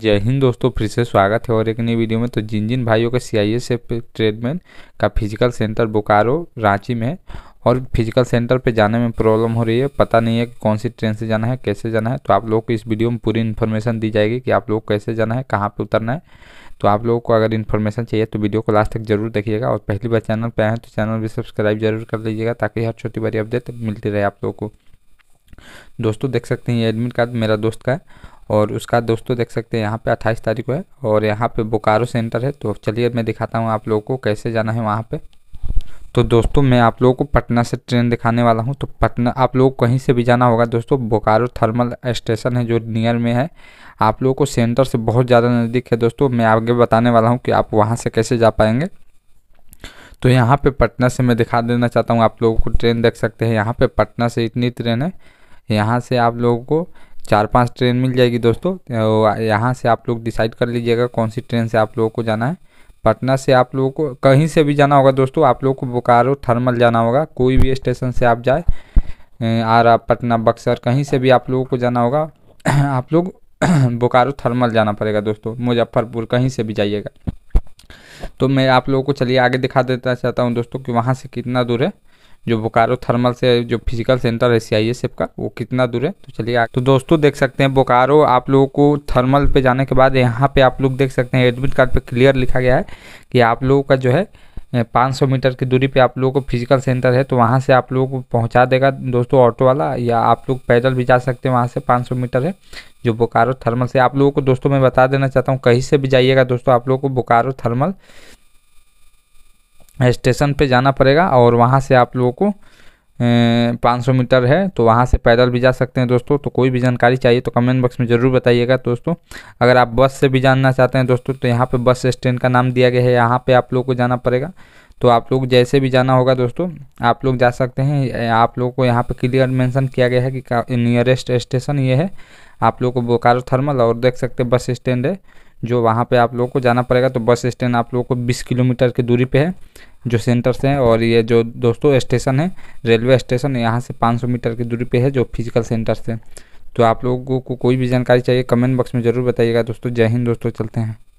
जय हिंद दोस्तों फिर से स्वागत है और एक नई वीडियो में तो जिन जिन भाइयों का सी आई एस एफ ट्रेडमेंट का फिजिकल सेंटर बोकारो रांची में है और फिजिकल सेंटर पे जाने में प्रॉब्लम हो रही है पता नहीं है कि कौन सी ट्रेन से जाना है कैसे जाना है तो आप लोग को इस वीडियो में पूरी इन्फॉर्मेशन दी जाएगी कि आप लोग कैसे जाना है कहाँ पर उतरना है तो आप लोगों को अगर इन्फॉर्मेशन चाहिए तो वीडियो को लास्ट तक जरूर देखिएगा और पहली बार चैनल पर आए हैं तो चैनल भी सब्सक्राइब जरूर कर लीजिएगा ताकि हर छोटी बड़ी अपडेट मिलती रहे आप लोगों को दोस्तों देख सकते हैं ये एडमिट कार्ड मेरा दोस्त का है और उसका दोस्तों देख सकते हैं यहाँ पे 28 तारीख को है और यहाँ पे बोकारो सेंटर है तो चलिए मैं दिखाता हूँ आप लोगों को कैसे जाना है वहाँ पे तो दोस्तों मैं आप लोगों को पटना से ट्रेन दिखाने वाला हूँ तो पटना आप लोग कहीं से भी जाना होगा दोस्तों बोकारो थर्मल स्टेशन है जो नियर में है आप लोगों को सेंटर से बहुत ज़्यादा नज़दीक है दोस्तों मैं आगे बताने वाला हूँ कि आप वहाँ से कैसे जा पाएंगे तो यहाँ पर पटना से मैं दिखा देना चाहता हूँ आप लोगों को ट्रेन देख सकते हैं यहाँ पर पटना से इतनी ट्रेन है यहाँ से आप लोगों को चार पांच ट्रेन मिल जाएगी दोस्तों तो यहाँ से आप लोग डिसाइड कर लीजिएगा कौन सी ट्रेन से आप लोगों को जाना है पटना से आप लोगों को कहीं से भी जाना होगा दोस्तों आप लोगों को बोकारो थर्मल जाना होगा कोई भी स्टेशन से आप जाए आरा पटना बक्सर कहीं से भी आप लोगों को जाना होगा आप लोग बोकारो थर्मल जाना पड़ेगा दोस्तों मुजफ्फरपुर कहीं से भी जाइएगा तो मैं आप लोगों को चलिए आगे दिखा देना चाहता हूँ दोस्तों कि वहाँ से कितना दूर है जो बोकारो थर्मल से जो फिजिकल सेंटर है सी आई का वो कितना दूर है तो चलिए तो दोस्तों देख सकते हैं बोकारो आप लोगों को थर्मल पे जाने के बाद यहाँ पे आप लोग देख सकते हैं एडमिट कार्ड पे क्लियर लिखा गया है कि आप लोगों का जो है 500 मीटर की दूरी पे आप लोगों को फिजिकल सेंटर है तो वहाँ से आप लोगों को पहुँचा देगा दोस्तों ऑटो वाला या आप लोग पैदल भी जा सकते हैं वहाँ से 500 मीटर है जो बोकारो थर्मल से आप लोगों को दोस्तों मैं बता देना चाहता हूँ कहीं से भी जाइएगा दोस्तों आप लोगों को बोकारो थर्मल स्टेशन पे जाना पड़ेगा और वहाँ से आप लोगों को पाँच सौ मीटर है तो वहाँ से पैदल भी जा सकते हैं दोस्तों तो कोई भी जानकारी चाहिए तो कमेंट बॉक्स में ज़रूर बताइएगा दोस्तों अगर आप बस से भी जानना चाहते हैं दोस्तों तो यहाँ पे बस स्टैंड का नाम दिया गया है यहाँ पे आप लोग को जाना पड़ेगा तो आप लोग जैसे भी जाना होगा दोस्तों आप लोग जा सकते हैं आप लोग को यहाँ पर क्लियर मेंशन किया गया है कि नियरेस्ट स्टेशन ये है आप लोग को बोकारो थर्मल और देख सकते हैं बस स्टैंड है जो वहाँ पे आप लोगों को जाना पड़ेगा तो बस स्टैंड आप लोगों को 20 किलोमीटर की दूरी पे है जो सेंटर से है और ये जो दोस्तों स्टेशन है रेलवे स्टेशन यहाँ से 500 मीटर की दूरी पे है जो फिजिकल सेंटर से तो आप लोगों को कोई भी जानकारी चाहिए कमेंट बॉक्स में ज़रूर बताइएगा दोस्तों जय हिंद दोस्तों चलते हैं